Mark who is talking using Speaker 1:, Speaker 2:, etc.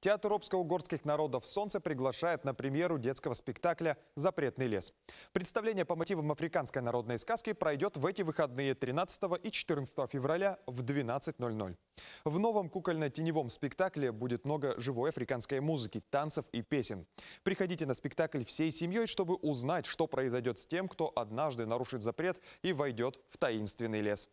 Speaker 1: Театр обско-угорских народов «Солнце» приглашает на премьеру детского спектакля «Запретный лес». Представление по мотивам африканской народной сказки пройдет в эти выходные 13 и 14 февраля в 12.00. В новом кукольно-теневом спектакле будет много живой африканской музыки, танцев и песен. Приходите на спектакль всей семьей, чтобы узнать, что произойдет с тем, кто однажды нарушит запрет и войдет в таинственный лес.